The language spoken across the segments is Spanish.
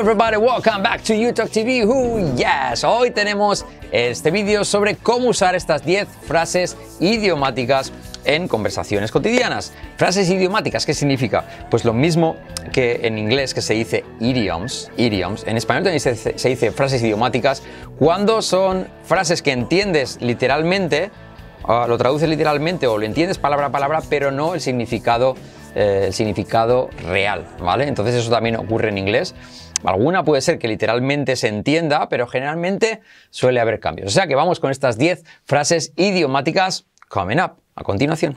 everybody, welcome back to YouTube TV. Who hoy tenemos este vídeo sobre cómo usar estas 10 frases idiomáticas en conversaciones cotidianas. Frases idiomáticas, ¿qué significa? Pues lo mismo que en inglés que se dice idioms, idioms, en español también se, dice frases idiomáticas cuando son frases que entiendes literalmente, ah, lo traduces literalmente o lo entiendes palabra a palabra, pero no el significado eh, el significado real, ¿vale? Entonces eso también ocurre en inglés. Alguna puede ser que literalmente se entienda, pero generalmente suele haber cambios. O sea que vamos con estas 10 frases idiomáticas coming up a continuación.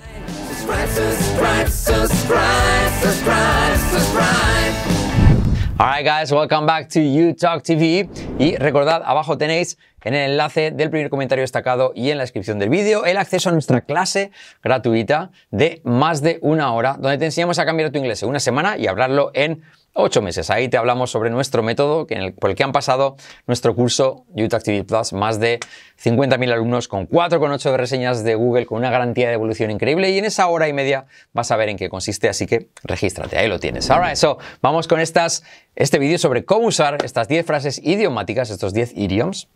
Alright guys, welcome back to You Talk TV y recordad, abajo tenéis en el enlace del primer comentario destacado y en la descripción del vídeo el acceso a nuestra clase gratuita de más de una hora donde te enseñamos a cambiar tu inglés en una semana y hablarlo en 8 meses. Ahí te hablamos sobre nuestro método el, por el que han pasado nuestro curso YouTube Activity Plus, más de 50.000 alumnos con 4,8 de reseñas de Google, con una garantía de evolución increíble y en esa hora y media vas a ver en qué consiste, así que regístrate, ahí lo tienes. Ahora, vamos con estas, este vídeo sobre cómo usar estas 10 frases idiomáticas, estos 10 idioms,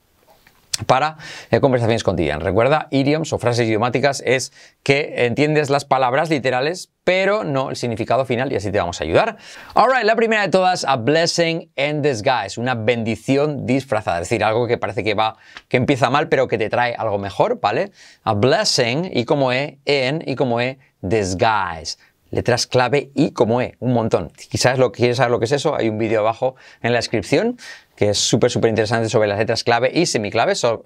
para eh, conversaciones cotidianas. Recuerda, idioms o frases idiomáticas es que entiendes las palabras literales, pero no el significado final y así te vamos a ayudar. Alright, la primera de todas, a blessing in disguise, una bendición disfrazada, es decir, algo que parece que va, que empieza mal, pero que te trae algo mejor, ¿vale? A blessing y como e, en y como e, disguise letras clave y como E, un montón. Quizás lo quieres saber lo que es eso, hay un vídeo abajo en la descripción que es súper, súper interesante sobre las letras clave y semiclave. So,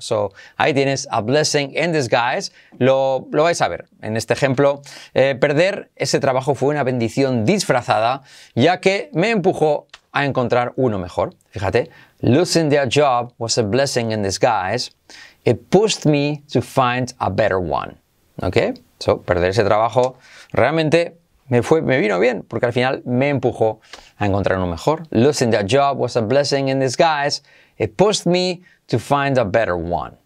ahí tienes a blessing in disguise. Lo, vais a ver en este ejemplo. Eh, perder ese trabajo fue una bendición disfrazada, ya que me empujó a encontrar uno mejor. Fíjate, losing their job was a blessing in disguise. It pushed me to find a better one. ¿Ok? So, perder ese trabajo realmente me, fue, me vino bien, porque al final me empujó a encontrar uno mejor. Losing that job was a blessing in disguise. It pushed me to find a better one.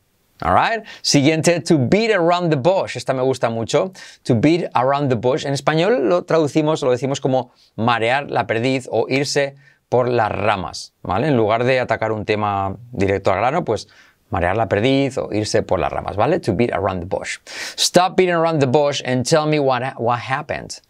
All right. Siguiente, to beat around the bush. Esta me gusta mucho. To beat around the bush. En español lo traducimos, lo decimos como marear la perdiz o irse por las ramas, ¿vale? En lugar de atacar un tema directo al grano, pues marear la perdiz o irse por las ramas, ¿vale? To beat around the bush. Stop beating around the bush and tell me what, what happened.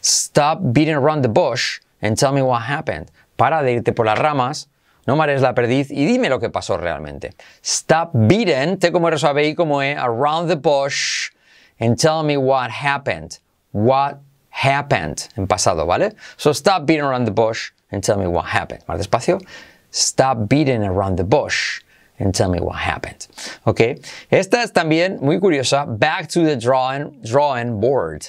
Stop beating around the bush and tell me what happened. Para de irte por las ramas, no mares la perdiz y dime lo que pasó realmente. Stop beating, te como R suave como E, around the bush and tell me what happened. What happened en pasado, ¿vale? So stop beating around the bush and tell me what happened. Más despacio. Stop beating around the bush and tell me what happened. Ok. Esta es también muy curiosa. Back to the drawing, drawing board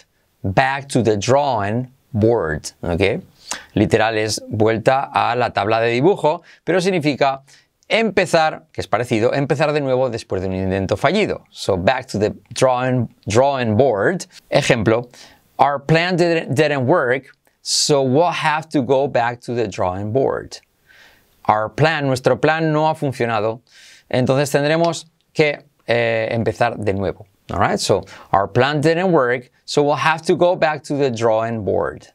back to the drawing board, ¿ok? Literal es vuelta a la tabla de dibujo, pero significa empezar, que es parecido, empezar de nuevo después de un intento fallido. So back to the drawing, board. Ejemplo, our plan didn't, work, so we'll have to go back to the drawing board. Our plan, nuestro plan no ha funcionado, entonces tendremos que eh, empezar de nuevo. All so our plan didn't work, so we'll have to go back to the drawing board.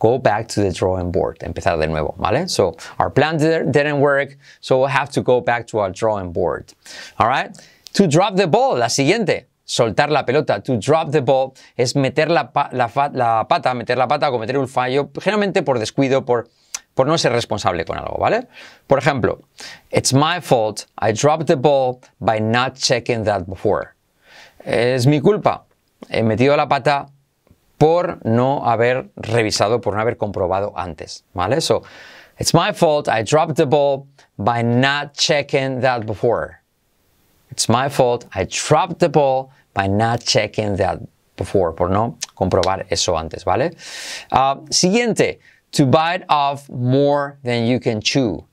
Go back to the drawing board. Empezar de nuevo, ¿vale? So our plan didn't work, so we'll have to go back to our drawing board. All To drop the ball, la siguiente. Soltar la pelota. To drop the ball es meter la, pata, meter la pata o cometer un fallo, generalmente por descuido, por por no ser responsable con algo, ¿vale? Por ejemplo, it's my fault I dropped the ball by not checking that before es mi culpa. He metido la pata por no haber revisado, por no haber comprobado antes. ¿Vale? So, it's my fault. I dropped the ball by not checking that before. It's my fault. I dropped the ball by not checking that before. Por no comprobar eso antes. ¿Vale? Ah, siguiente. To bite off more than you can chew.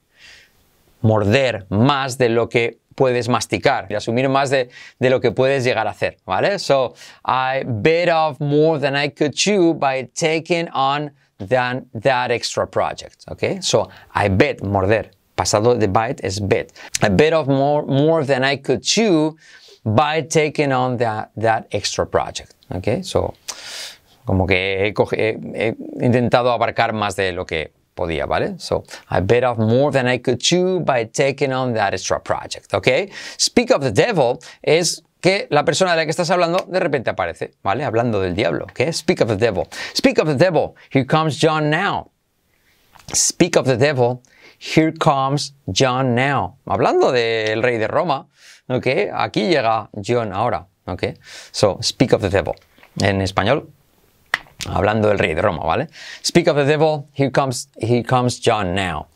Morder más de lo que puedes masticar y asumir más de, de, lo que puedes llegar a hacer, ¿vale? So, I bit of more than I could chew by taking on that extra project, okay? So, I bit, morder, pasado de bite es bit. I bit of more, more than I could chew by taking on that, that extra project, okay? So, como que he, he intentado abarcar más de lo que podía, ¿vale? So, I bet off more than I could chew by taking on that extra project, ¿ok? Speak of the devil es que la persona de la que estás hablando de repente aparece, ¿vale? Hablando del diablo, ¿ok? Speak of the devil. Speak of the devil. Here comes John now. Speak of the devil. Here comes John now. Hablando del rey de Roma, ¿ok? Aquí llega John ahora, ¿ok? So, speak of the devil. En español, hablando del rey de Roma, ¿vale? Speak of the devil, here comes, here comes John now.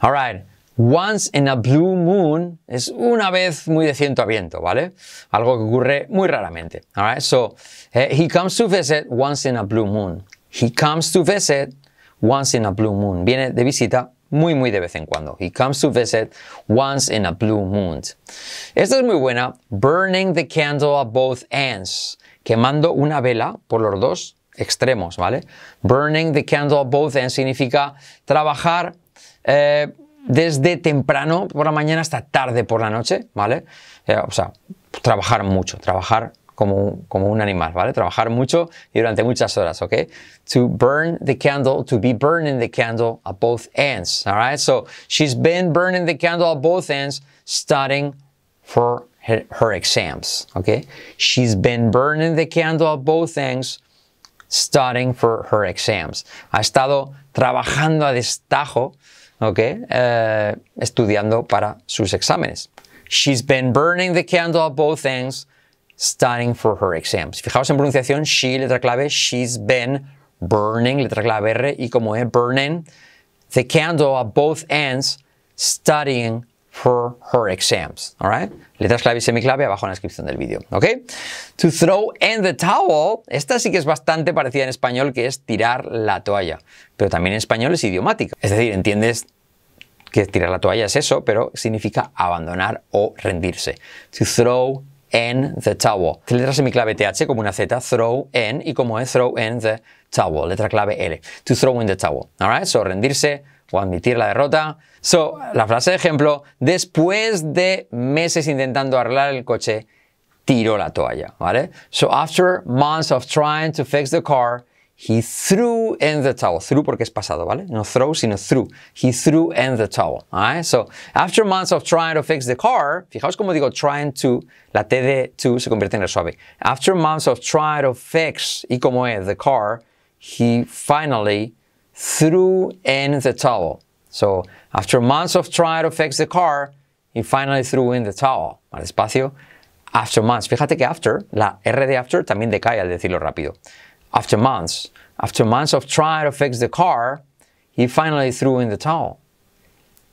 All right. Once in a blue moon es una vez muy de ciento a viento, ¿vale? Algo que ocurre muy raramente. All So, eh, he comes to visit once in a blue moon. He comes to visit once in a blue moon. Viene de visita muy, muy de vez en cuando. He comes to visit once in a blue moon. Esta es muy buena. Burning the candle at both ends. Quemando una vela por los dos extremos, ¿vale? Burning the candle at both ends significa trabajar eh, desde temprano por la mañana hasta tarde por la noche, ¿vale? Eh, o sea, trabajar mucho, trabajar como, un animal, ¿vale? Trabajar mucho y durante muchas horas, ¿ok? To burn the candle, to be burning the candle at both ends, all So she's been burning the candle at both ends, studying for her, exams, ¿ok? She's been burning the candle at both ends, studying for her exams. Ha estado trabajando a destajo, eh, estudiando para sus exámenes. She's been burning the candle at both ends, studying for her exams. Fijaos en pronunciación, she, letra clave, she's been burning, letra clave R, y como es burning, the candle at both ends, studying her, her exams. All right? Letras clave y semiclave abajo en la descripción del vídeo. To throw in the towel. Esta sí que es bastante parecida en español, que es tirar la toalla. Pero también en español es idiomática. Es decir, entiendes que tirar la toalla es eso, pero significa abandonar o rendirse. To throw in the towel. Letra semiclave TH como una Z, throw in, y como es throw in the towel, letra clave L. To throw in the towel. All right? So rendirse, o admitir la derrota. So, la frase de ejemplo, después de meses intentando arreglar el coche, tiró la toalla, ¿vale? So, after months of trying to fix the car, he threw in the towel. Threw porque es pasado, ¿vale? No throw, sino threw. He threw in the towel, ¿vale? So, after months of trying to fix the car, fijaos cómo digo trying to, la T de to se convierte en el suave. After months of trying to fix, y como es, the car, he finally threw in the towel. So after months of trying to fix the car, he finally threw in the towel. Más espacio. After months. Fíjate que after, la R de after también decae al decirlo rápido. After months. After months of trying to fix the car, he finally threw in the towel.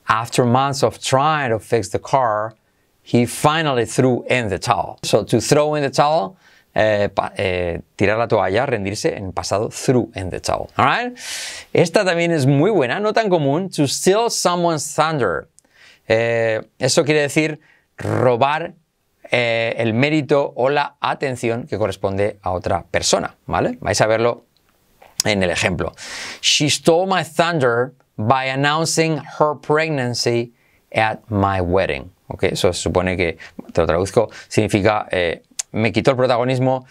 After months of trying to fix the car, he finally threw in the towel. So to throw in the towel Eh, eh, tirar la toalla, rendirse en pasado through in the towel. Esta también es muy buena, no tan común. To steal someone's thunder. Eh, eso quiere decir robar el mérito o la atención que corresponde a otra persona. ¿Vale? Vais a verlo en el ejemplo. She stole my thunder by announcing her pregnancy at my wedding. Okay, eso se supone que, te lo traduzco, significa me quitó el protagonismo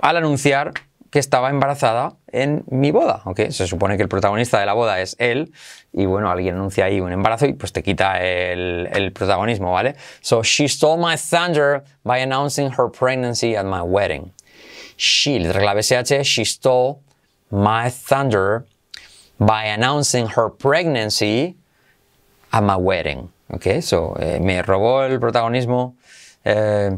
al anunciar que estaba embarazada en mi boda, ¿ok? Se supone que el protagonista de la boda es él, y bueno, alguien anuncia ahí un embarazo y pues te quita el, protagonismo, ¿vale? So, she stole my thunder by announcing her pregnancy at my wedding. She, le la BSH, she stole my thunder by announcing her pregnancy at my wedding, ¿ok? So, eh, me robó el protagonismo eh,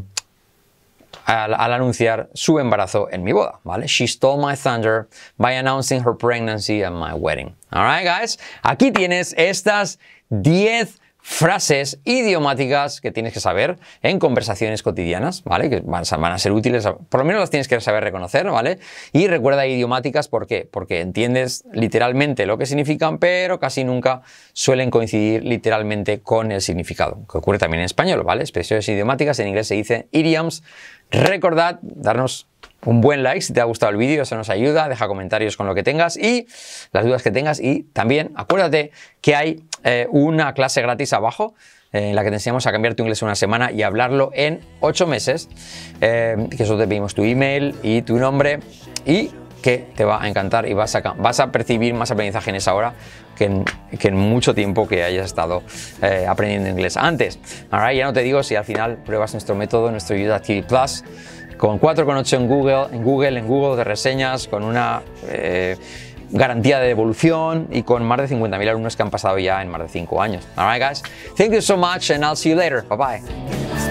al, anunciar su embarazo en mi boda, ¿vale? She stole my thunder by announcing her pregnancy at my wedding. All right, guys. Aquí tienes estas 10 frases idiomáticas que tienes que saber en conversaciones cotidianas, ¿vale? Que van a ser útiles, por lo menos las tienes que saber reconocer, ¿vale? Y recuerda idiomáticas, ¿por qué? Porque entiendes literalmente lo que significan, pero casi nunca suelen coincidir literalmente con el significado, que ocurre también en español, ¿vale? Expresiones idiomáticas, en inglés se dice idioms. Recordad darnos un buen like si te ha gustado el vídeo, eso nos ayuda, deja comentarios con lo que tengas y las dudas que tengas y también acuérdate que hay eh, una clase gratis abajo eh, en la que te enseñamos a cambiar tu inglés una semana y hablarlo en ocho meses, eh, que eso te pedimos tu email y tu nombre y que te va a encantar y vas a, percibir más aprendizaje en esa hora que en, mucho tiempo que hayas estado eh, aprendiendo inglés antes. Ahora ya no te digo si al final pruebas nuestro método, nuestro Udacity Plus, con 4,8 en Google, en Google, en Google de reseñas, con una... Eh, garantía de devolución y con más de 50.000 alumnos que han pasado ya en más de 5 años. right, guys, thank you so much and I'll see you later. Bye bye.